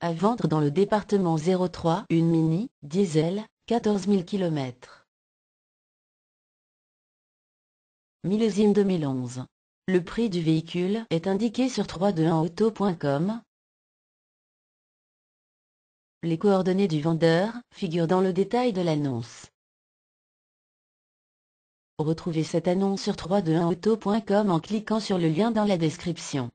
À vendre dans le département 03 une Mini, diesel, 14 000 km. Millésime 2011. Le prix du véhicule est indiqué sur 321auto.com. Les coordonnées du vendeur figurent dans le détail de l'annonce. Retrouvez cette annonce sur 321auto.com en cliquant sur le lien dans la description.